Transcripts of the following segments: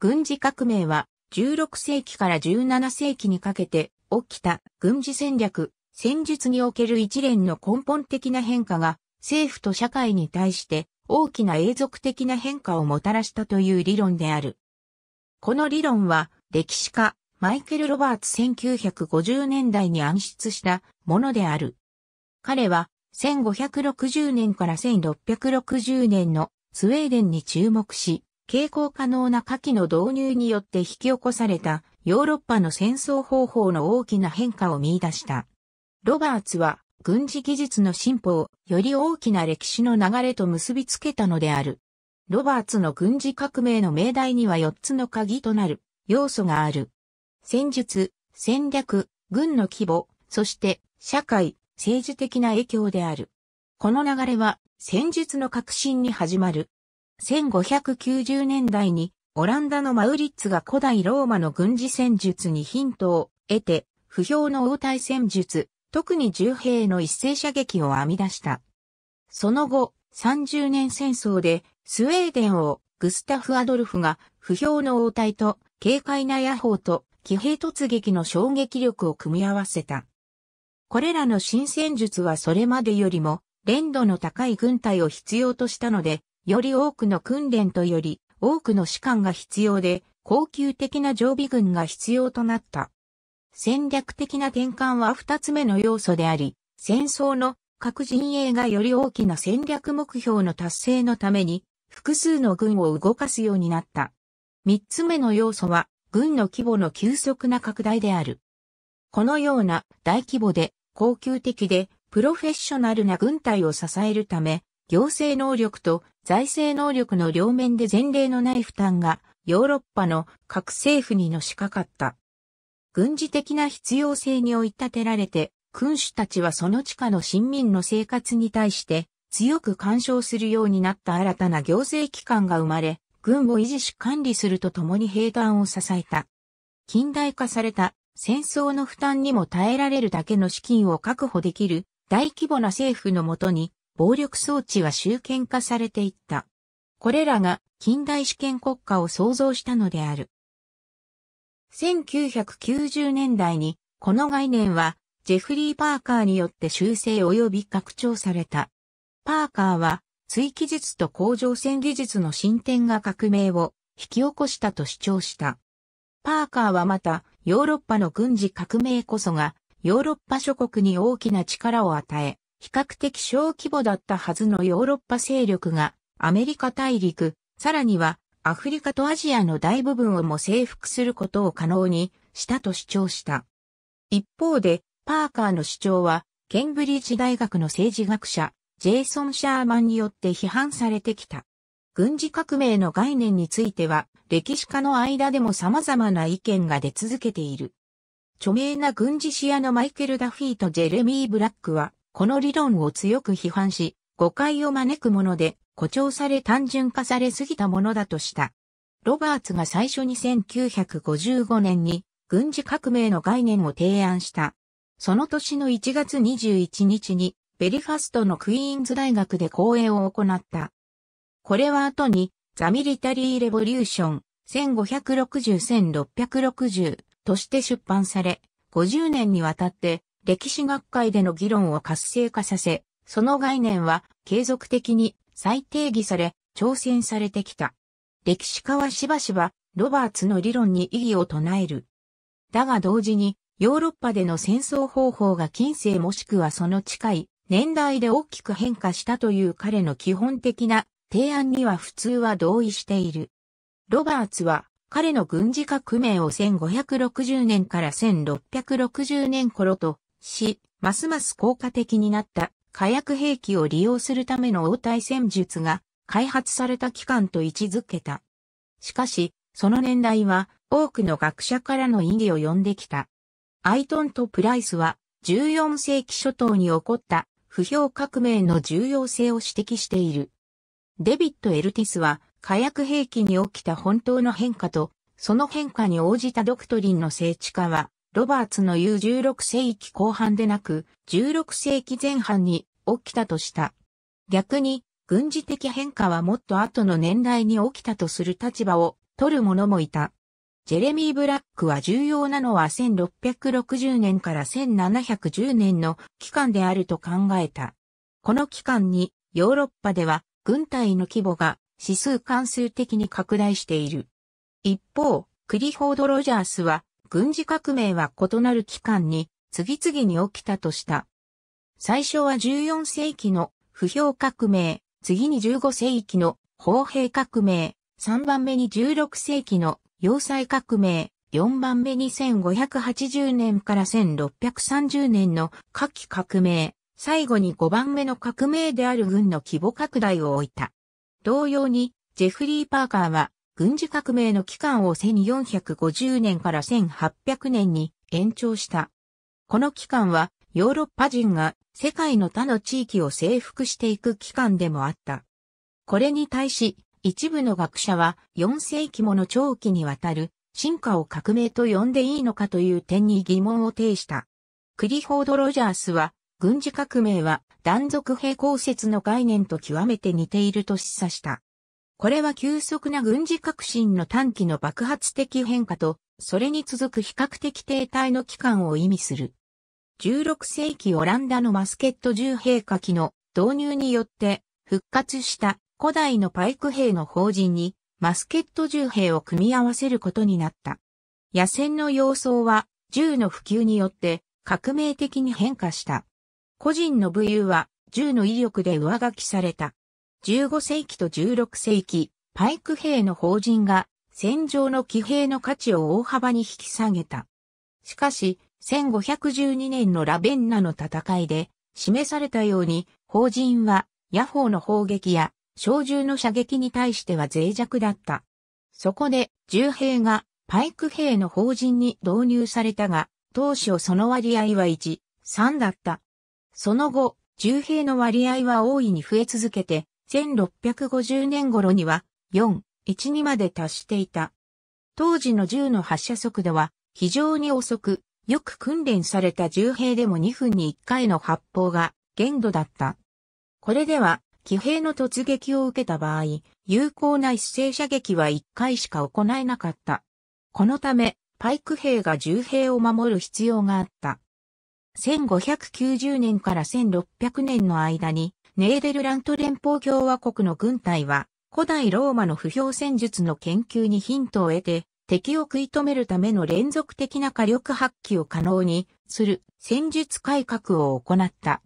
軍事革命は16世紀から17世紀にかけて起きた軍事戦略、戦術における一連の根本的な変化が政府と社会に対して大きな永続的な変化をもたらしたという理論である。この理論は歴史家マイケル・ロバーツ1950年代に暗出したものである。彼は1560年から1660年のスウェーデンに注目し、傾向可能な火器の導入によって引き起こされたヨーロッパの戦争方法の大きな変化を見出した。ロバーツは軍事技術の進歩をより大きな歴史の流れと結びつけたのである。ロバーツの軍事革命の命題には4つの鍵となる要素がある。戦術、戦略、軍の規模、そして社会、政治的な影響である。この流れは戦術の革新に始まる1590年代にオランダのマウリッツが古代ローマの軍事戦術にヒントを得て、不評の応対戦術、特に重兵の一斉射撃を編み出した。その後、30年戦争でスウェーデン王グスタフ・アドルフが不評の応対と軽快な野砲と騎兵突撃の衝撃力を組み合わせた。これらの新戦術はそれまでよりも、連度の高い軍隊を必要としたので、より多くの訓練とより多くの士官が必要で、高級的な常備軍が必要となった。戦略的な転換は二つ目の要素であり、戦争の各陣営がより大きな戦略目標の達成のために、複数の軍を動かすようになった。三つ目の要素は、軍の規模の急速な拡大である。このような大規模で高級的でプロフェッショナルな軍隊を支えるため、行政能力と財政能力の両面で前例のない負担がヨーロッパの各政府にのしかかった。軍事的な必要性に追い立てられて、君主たちはその地下の新民の生活に対して強く干渉するようになった新たな行政機関が生まれ、軍を維持し管理するとともに兵団を支えた。近代化された戦争の負担にも耐えられるだけの資金を確保できる大規模な政府のもとに暴力装置は集権化されていった。これらが近代主権国家を創造したのである。1990年代にこの概念はジェフリー・パーカーによって修正及び拡張された。パーカーは追記術と甲状腺技術の進展が革命を引き起こしたと主張した。パーカーはまたヨーロッパの軍事革命こそがヨーロッパ諸国に大きな力を与え、比較的小規模だったはずのヨーロッパ勢力がアメリカ大陸、さらにはアフリカとアジアの大部分をも征服することを可能にしたと主張した。一方で、パーカーの主張は、ケンブリッジ大学の政治学者、ジェイソン・シャーマンによって批判されてきた。軍事革命の概念については、歴史家の間でも様々な意見が出続けている。著名な軍事視野のマイケル・ダフィーとジェレミー・ブラックは、この理論を強く批判し、誤解を招くもので、誇張され単純化されすぎたものだとした。ロバーツが最初に1955年に軍事革命の概念を提案した。その年の1月21日にベリファストのクイーンズ大学で講演を行った。これは後にザ・ミリタリー・レボリューション1560-1660として出版され、50年にわたって歴史学会での議論を活性化させ、その概念は継続的に再定義され、挑戦されてきた。歴史家はしばしばロバーツの理論に異議を唱える。だが同時に、ヨーロッパでの戦争方法が近世もしくはその近い年代で大きく変化したという彼の基本的な提案には普通は同意している。ロバーツは彼の軍事革命を1560年から1660年頃とし、ますます効果的になった火薬兵器を利用するための応対戦術が開発された機関と位置づけた。しかし、その年代は多くの学者からの異議を呼んできた。アイトンとプライスは14世紀初頭に起こった不評革命の重要性を指摘している。デビット・エルティスは火薬兵器に起きた本当の変化と、その変化に応じたドクトリンの聖地化は、ロバーツの言う16世紀後半でなく、16世紀前半に起きたとした。逆に、軍事的変化はもっと後の年代に起きたとする立場を取る者もいた。ジェレミー・ブラックは重要なのは1660年から1710年の期間であると考えた。この期間にヨーロッパでは軍隊の規模が指数関数的に拡大している。一方、クリフォード・ロジャースは軍事革命は異なる期間に次々に起きたとした。最初は14世紀の不評革命、次に15世紀の砲兵革命、3番目に16世紀の要塞革命、4番目に1580年から1630年の夏季革命、最後に5番目の革命である軍の規模拡大を置いた。同様に、ジェフリー・パーカーは軍事革命の期間を1450年から1800年に延長した。この期間はヨーロッパ人が世界の他の地域を征服していく期間でもあった。これに対し、一部の学者は4世紀もの長期にわたる進化を革命と呼んでいいのかという点に疑問を呈した。クリフォード・ロジャースは、軍事革命は断続平行説の概念と極めて似ていると示唆した。これは急速な軍事革新の短期の爆発的変化と、それに続く比較的停滞の期間を意味する。16世紀オランダのマスケット銃兵火器の導入によって復活した古代のパイク兵の法人にマスケット銃兵を組み合わせることになった。野戦の様相は銃の普及によって革命的に変化した。個人の武勇は銃の威力で上書きされた。15世紀と16世紀、パイク兵の法人が戦場の騎兵の価値を大幅に引き下げた。しかし、1512年のラベンナの戦いで示されたように、法人は野砲の砲撃や小銃の射撃に対しては脆弱だった。そこで、銃兵がパイク兵の法人に導入されたが、当初その割合は1、3だった。その後、銃兵の割合は大いに増え続けて、1650年頃には4、12まで達していた。当時の銃の発射速度は非常に遅く、よく訓練された銃兵でも2分に1回の発砲が限度だった。これでは、騎兵の突撃を受けた場合、有効な一斉射撃は1回しか行えなかった。このため、パイク兵が銃兵を守る必要があった。1590年から1600年の間に、ネーデルラント連邦共和国の軍隊は、古代ローマの不評戦術の研究にヒントを得て、敵を食い止めるための連続的な火力発揮を可能にする戦術改革を行った。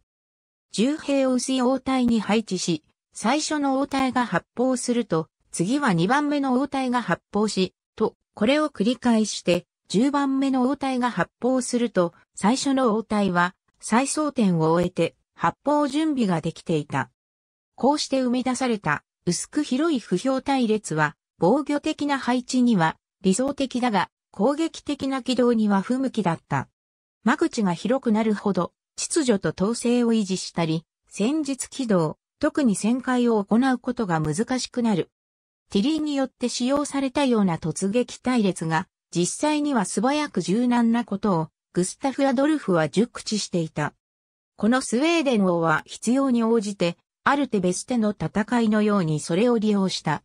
重兵を薄い応対に配置し、最初の応対が発砲すると、次は2番目の応対が発砲し、と、これを繰り返して、10番目の応対が発砲すると、最初の応対は、再装填を終えて、発砲準備ができていた。こうして生み出された薄く広い不評隊列は防御的な配置には理想的だが攻撃的な軌道には不向きだった。間口が広くなるほど秩序と統制を維持したり戦術軌道、特に旋回を行うことが難しくなる。ティリーによって使用されたような突撃隊列が実際には素早く柔軟なことをグスタフ・アドルフは熟知していた。このスウェーデン王は必要に応じて、アルテベステの戦いのようにそれを利用した。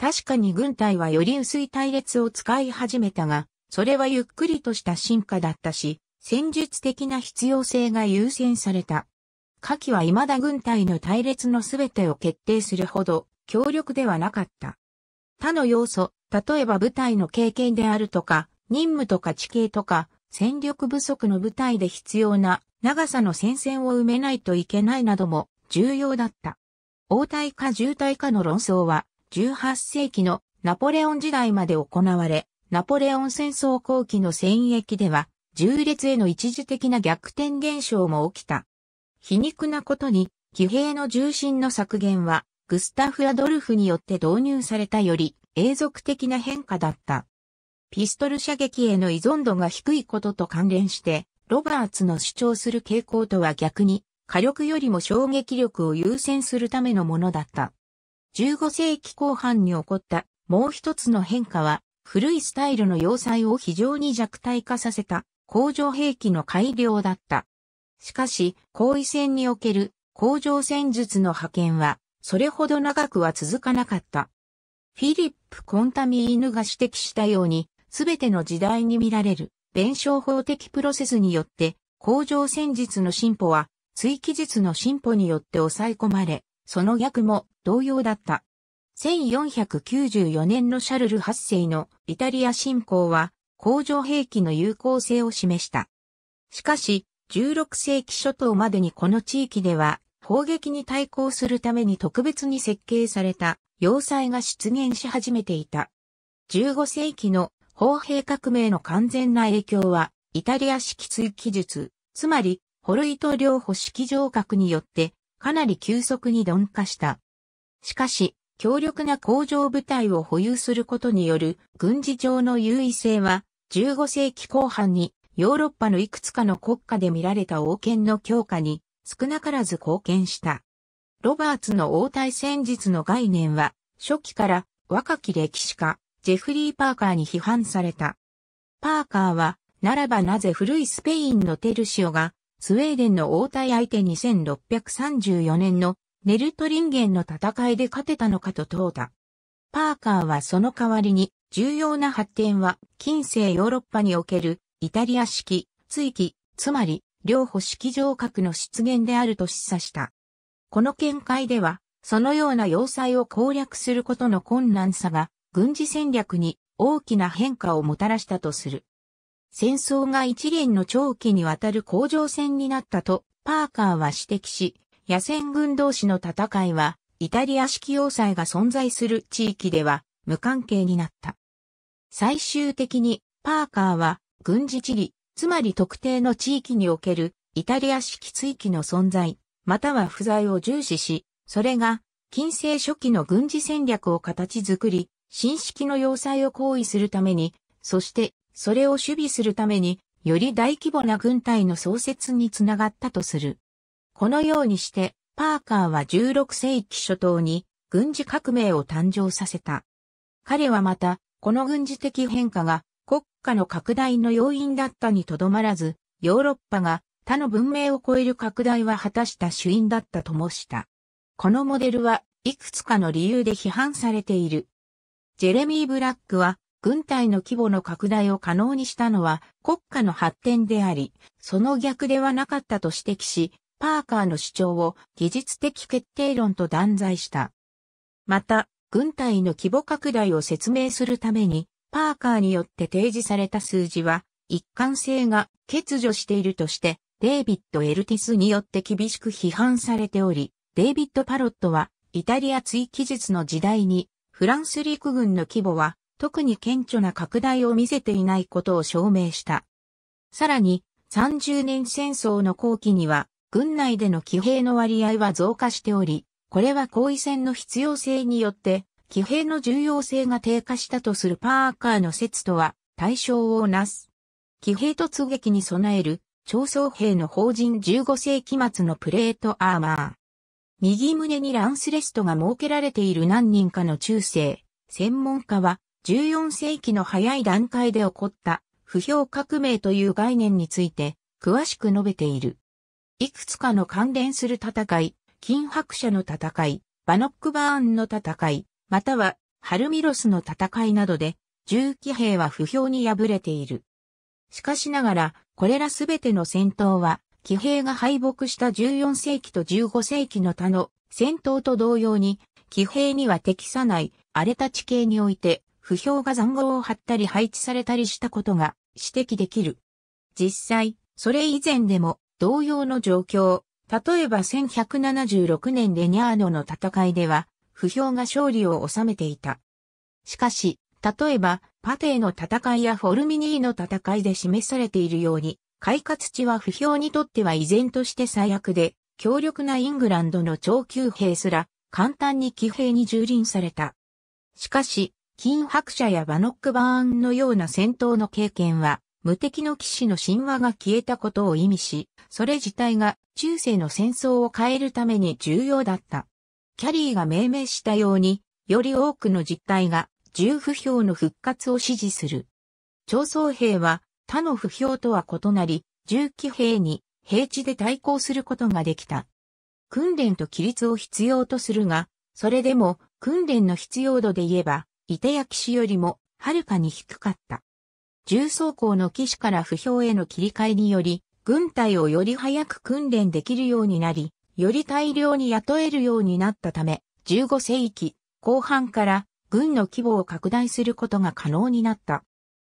確かに軍隊はより薄い隊列を使い始めたが、それはゆっくりとした進化だったし、戦術的な必要性が優先された。下記は未だ軍隊の隊列の全てを決定するほど強力ではなかった。他の要素、例えば部隊の経験であるとか、任務とか地形とか、戦力不足の部隊で必要な長さの戦線を埋めないといけないなども重要だった。応対か渋体かの論争は18世紀のナポレオン時代まで行われ、ナポレオン戦争後期の戦役では、重列への一時的な逆転現象も起きた。皮肉なことに、騎兵の重心の削減は、グスタフ・アドルフによって導入されたより永続的な変化だった。ピストル射撃への依存度が低いことと関連して、ロバーツの主張する傾向とは逆に、火力よりも衝撃力を優先するためのものだった。15世紀後半に起こったもう一つの変化は、古いスタイルの要塞を非常に弱体化させた工場兵器の改良だった。しかし、後位戦における工場戦術の派遣は、それほど長くは続かなかった。フィリップ・コンタミーヌが指摘したように、すべての時代に見られる弁証法的プロセスによって、工場戦術の進歩は、追記術の進歩によって抑え込まれ、その逆も同様だった。1494年のシャルル8世のイタリア侵攻は、工場兵器の有効性を示した。しかし、16世紀初頭までにこの地域では、砲撃に対抗するために特別に設計された要塞が出現し始めていた。15世紀の砲兵革命の完全な影響は、イタリア式追記術、つまり、ホルイト両保式上核によって、かなり急速に鈍化した。しかし、強力な工場部隊を保有することによる軍事上の優位性は、15世紀後半にヨーロッパのいくつかの国家で見られた王権の強化に少なからず貢献した。ロバーツの応対戦術の概念は、初期から若き歴史家、ジェフリー・パーカーに批判された。パーカーは、ならばなぜ古いスペインのテルシオが、スウェーデンの応対相手2634年のネルトリンゲンの戦いで勝てたのかと問うた。パーカーはその代わりに、重要な発展は、近世ヨーロッパにおける、イタリア式、追記、つまり、両保式上核の出現であると示唆した。この見解では、そのような要塞を攻略することの困難さが、軍事戦略に大きな変化をもたらしたとする。戦争が一連の長期にわたる甲状戦になったとパーカーは指摘し、野戦軍同士の戦いはイタリア式要塞が存在する地域では無関係になった。最終的にパーカーは軍事地理、つまり特定の地域におけるイタリア式追記の存在、または不在を重視し、それが近世初期の軍事戦略を形作り、新式の要塞を行為するために、そしてそれを守備するために、より大規模な軍隊の創設につながったとする。このようにして、パーカーは16世紀初頭に軍事革命を誕生させた。彼はまた、この軍事的変化が国家の拡大の要因だったにとどまらず、ヨーロッパが他の文明を超える拡大は果たした主因だったともした。このモデルはいくつかの理由で批判されている。ジェレミー・ブラックは、軍隊の規模の拡大を可能にしたのは国家の発展であり、その逆ではなかったと指摘し、パーカーの主張を技術的決定論と断罪した。また、軍隊の規模拡大を説明するために、パーカーによって提示された数字は、一貫性が欠如しているとして、デイビッド・エルティスによって厳しく批判されており、デイビッド・パロットは、イタリア追記術の時代に、フランス陸軍の規模は特に顕著な拡大を見せていないことを証明した。さらに、30年戦争の後期には、軍内での騎兵の割合は増加しており、これは後位戦の必要性によって、騎兵の重要性が低下したとするパーカーの説とは対象をなす。騎兵突撃に備える、長装兵の法人15世紀末のプレートアーマー。右胸にランスレストが設けられている何人かの中世、専門家は14世紀の早い段階で起こった不評革命という概念について詳しく述べている。いくつかの関連する戦い、金白者の戦い、バノックバーンの戦い、またはハルミロスの戦いなどで銃騎兵は不評に敗れている。しかしながら、これらすべての戦闘は騎兵が敗北した14世紀と15世紀の他の戦闘と同様に、騎兵には適さない荒れた地形において、不評が残酷を張ったり配置されたりしたことが指摘できる。実際、それ以前でも同様の状況、例えば1176年レニャーノの戦いでは、不評が勝利を収めていた。しかし、例えば、パテイの戦いやフォルミニーの戦いで示されているように、開発地は不評にとっては依然として最悪で、強力なイングランドの超級兵すら、簡単に騎兵に蹂躙された。しかし、金白者やバノックバーンのような戦闘の経験は、無敵の騎士の神話が消えたことを意味し、それ自体が中世の戦争を変えるために重要だった。キャリーが命名したように、より多くの実態が、重不評の復活を支持する。長宗兵は、他の不評とは異なり、銃機兵に平地で対抗することができた。訓練と規律を必要とするが、それでも訓練の必要度で言えば、伊手や騎士よりもはるかに低かった。重装甲の騎士から不評への切り替えにより、軍隊をより早く訓練できるようになり、より大量に雇えるようになったため、15世紀後半から軍の規模を拡大することが可能になった。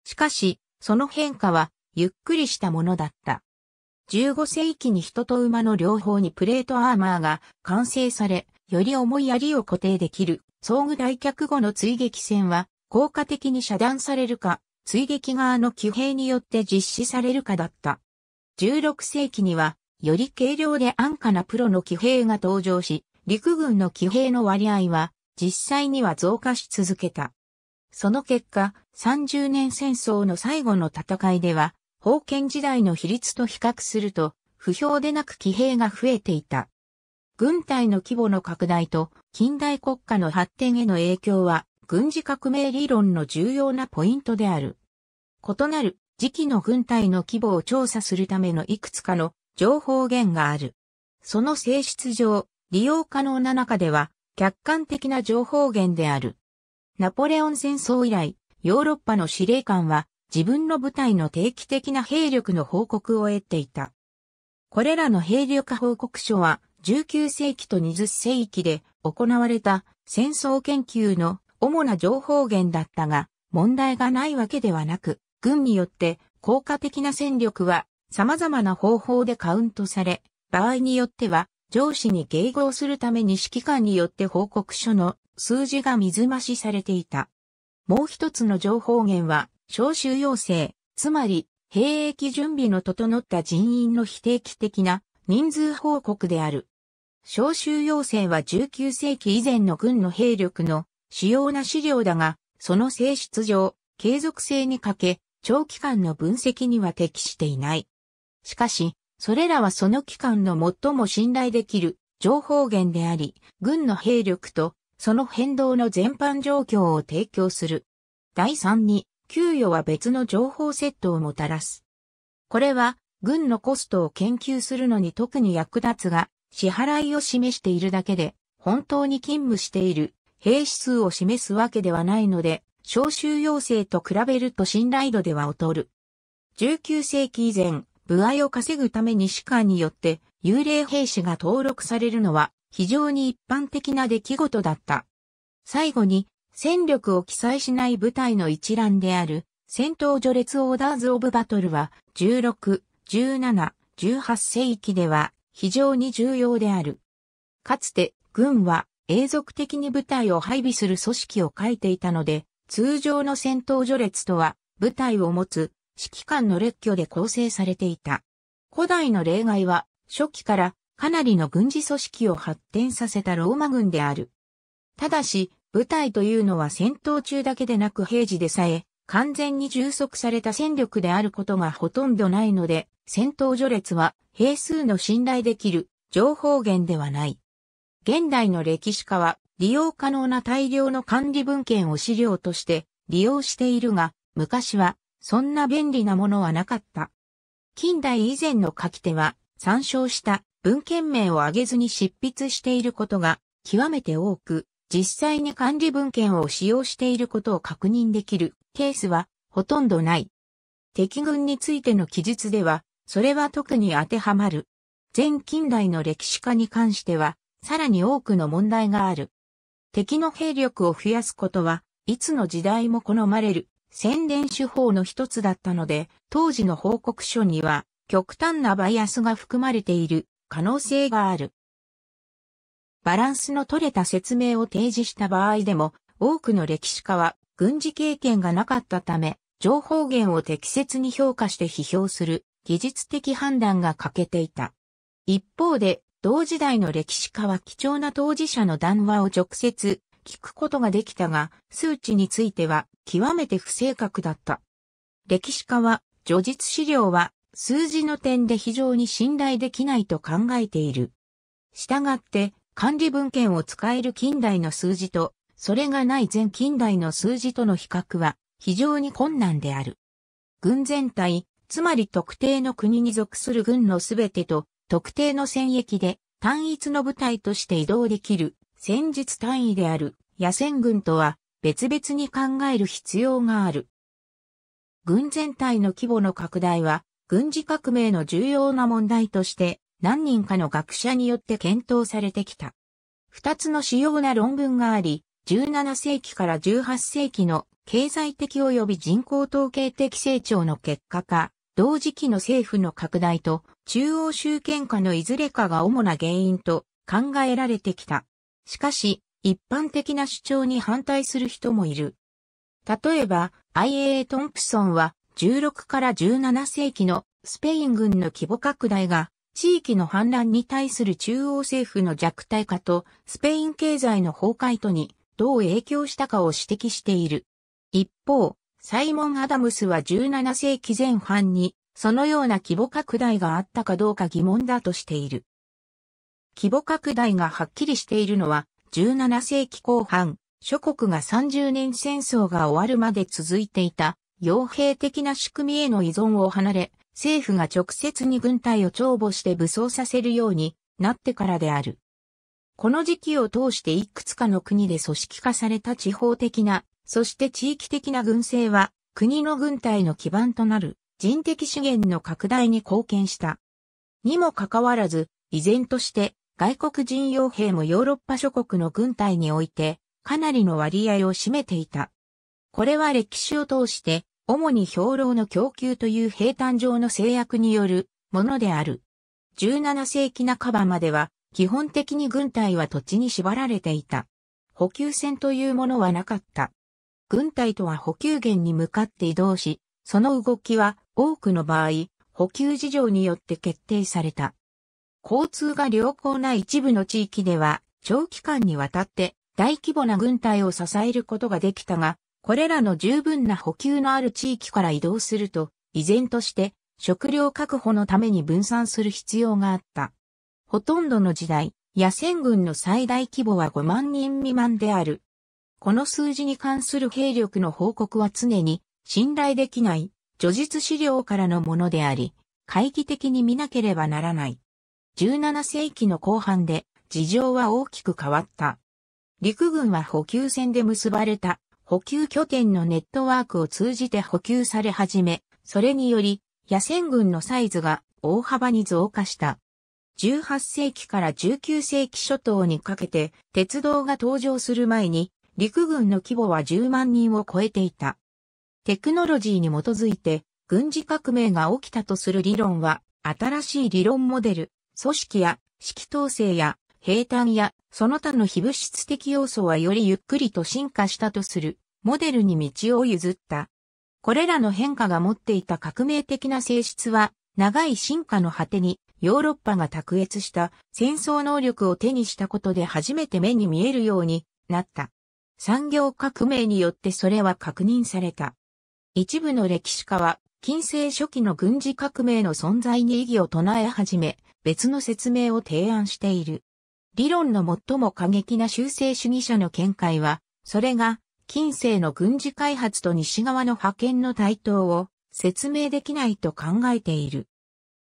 しかし、その変化はゆっくりしたものだった。15世紀に人と馬の両方にプレートアーマーが完成され、より重い槍を固定できる装具来客後の追撃戦は効果的に遮断されるか、追撃側の騎兵によって実施されるかだった。16世紀には、より軽量で安価なプロの騎兵が登場し、陸軍の騎兵の割合は実際には増加し続けた。その結果、30年戦争の最後の戦いでは、封建時代の比率と比較すると、不評でなく騎兵が増えていた。軍隊の規模の拡大と近代国家の発展への影響は軍事革命理論の重要なポイントである。異なる時期の軍隊の規模を調査するためのいくつかの情報源がある。その性質上、利用可能な中では客観的な情報源である。ナポレオン戦争以来、ヨーロッパの司令官は自分の部隊の定期的な兵力の報告を得ていた。これらの兵力報告書は19世紀と20世紀で行われた戦争研究の主な情報源だったが問題がないわけではなく、軍によって効果的な戦力は様々な方法でカウントされ、場合によっては上司に迎合するために指揮官によって報告書の数字が水増しされていた。もう一つの情報源は、招集要請、つまり、兵役準備の整った人員の非定期的な人数報告である。招集要請は19世紀以前の軍の兵力の主要な資料だが、その性質上、継続性に欠け、長期間の分析には適していない。しかし、それらはその期間の最も信頼できる情報源であり、軍の兵力とその変動の全般状況を提供する。第3に、給与は別の情報セットをもたらす。これは、軍のコストを研究するのに特に役立つが、支払いを示しているだけで、本当に勤務している、兵士数を示すわけではないので、招集要請と比べると信頼度では劣る。19世紀以前、部合を稼ぐために士官によって幽霊兵士が登録されるのは非常に一般的な出来事だった。最後に、戦力を記載しない部隊の一覧である、戦闘序列オーダーズ・オブ・バトルは、16、17、18世紀では、非常に重要である。かつて、軍は、永続的に部隊を配備する組織を書いていたので、通常の戦闘序列とは、部隊を持つ、指揮官の列挙で構成されていた。古代の例外は、初期からかなりの軍事組織を発展させたローマ軍である。ただし、部隊というのは戦闘中だけでなく平時でさえ、完全に充足された戦力であることがほとんどないので、戦闘序列は兵数の信頼できる情報源ではない。現代の歴史家は利用可能な大量の管理文献を資料として利用しているが、昔はそんな便利なものはなかった。近代以前の書き手は参照した文献名を挙げずに執筆していることが極めて多く、実際に管理文献を使用していることを確認できるケースはほとんどない。敵軍についての記述では、それは特に当てはまる。前近代の歴史家に関しては、さらに多くの問題がある。敵の兵力を増やすことは、いつの時代も好まれる宣伝手法の一つだったので、当時の報告書には、極端なバイアスが含まれている可能性がある。バランスの取れた説明を提示した場合でも、多くの歴史家は軍事経験がなかったため、情報源を適切に評価して批評する技術的判断が欠けていた。一方で、同時代の歴史家は貴重な当事者の談話を直接聞くことができたが、数値については極めて不正確だった。歴史家は、叙述資料は数字の点で非常に信頼できないと考えている。したがって、管理文献を使える近代の数字と、それがない全近代の数字との比較は非常に困難である。軍全体、つまり特定の国に属する軍のすべてと、特定の戦役で単一の部隊として移動できる戦術単位である野戦軍とは別々に考える必要がある。軍全体の規模の拡大は軍事革命の重要な問題として何人かの学者によって検討されてきた。二つの主要な論文があり、17世紀から18世紀の経済的及び人口統計的成長の結果か、同時期の政府の拡大と中央集権下のいずれかが主な原因と考えられてきた。しかし、一般的な主張に反対する人もいる。例えば、IA トンプソンは16から17世紀のスペイン軍の規模拡大が地域の反乱に対する中央政府の弱体化とスペイン経済の崩壊とにどう影響したかを指摘している。一方、サイモン・アダムスは17世紀前半にそのような規模拡大があったかどうか疑問だとしている。規模拡大がはっきりしているのは17世紀後半、諸国が30年戦争が終わるまで続いていた傭兵的な仕組みへの依存を離れ、政府が直接に軍隊を帳簿して武装させるようになってからである。この時期を通していくつかの国で組織化された地方的な、そして地域的な軍政は、国の軍隊の基盤となる人的資源の拡大に貢献した。にもかかわらず、依然として外国人傭兵もヨーロッパ諸国の軍隊においてかなりの割合を占めていた。これは歴史を通して主に兵糧の供給という平坦上の制約によるものである。17世紀半ばまでは、基本的に軍隊は土地に縛られていた。補給線というものはなかった。軍隊とは補給源に向かって移動し、その動きは多くの場合、補給事情によって決定された。交通が良好な一部の地域では、長期間にわたって大規模な軍隊を支えることができたが、これらの十分な補給のある地域から移動すると、依然として食料確保のために分散する必要があった。ほとんどの時代、野戦軍の最大規模は5万人未満である。この数字に関する兵力の報告は常に信頼できない序述資料からのものであり、懐疑的に見なければならない。17世紀の後半で事情は大きく変わった。陸軍は補給船で結ばれた補給拠点のネットワークを通じて補給され始め、それにより野戦軍のサイズが大幅に増加した。18世紀から19世紀初頭にかけて鉄道が登場する前に陸軍の規模は10万人を超えていた。テクノロジーに基づいて軍事革命が起きたとする理論は新しい理論モデル、組織や指揮統制や平坦やその他の非物質的要素はよりゆっくりと進化したとするモデルに道を譲った。これらの変化が持っていた革命的な性質は長い進化の果てにヨーロッパが卓越した戦争能力を手にしたことで初めて目に見えるようになった。産業革命によってそれは確認された。一部の歴史家は近世初期の軍事革命の存在に異議を唱え始め、別の説明を提案している。理論の最も過激な修正主義者の見解は、それが、近世の軍事開発と西側の覇権の台頭を説明できないと考えている。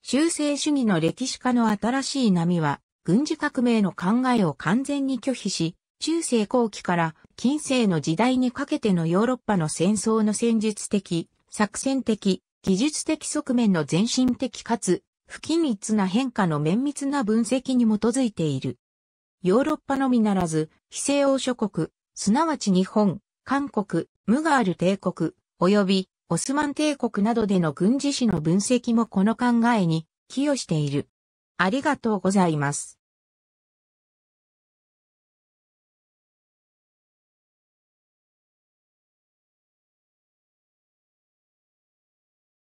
修正主義の歴史家の新しい波は、軍事革命の考えを完全に拒否し、中世後期から近世の時代にかけてのヨーロッパの戦争の戦術的、作戦的、技術的側面の全身的かつ不均一な変化の綿密な分析に基づいている。ヨーロッパのみならず、非西欧諸国、すなわち日本、韓国、ムガール帝国、及びオスマン帝国などでの軍事史の分析もこの考えに寄与している。ありがとうございます。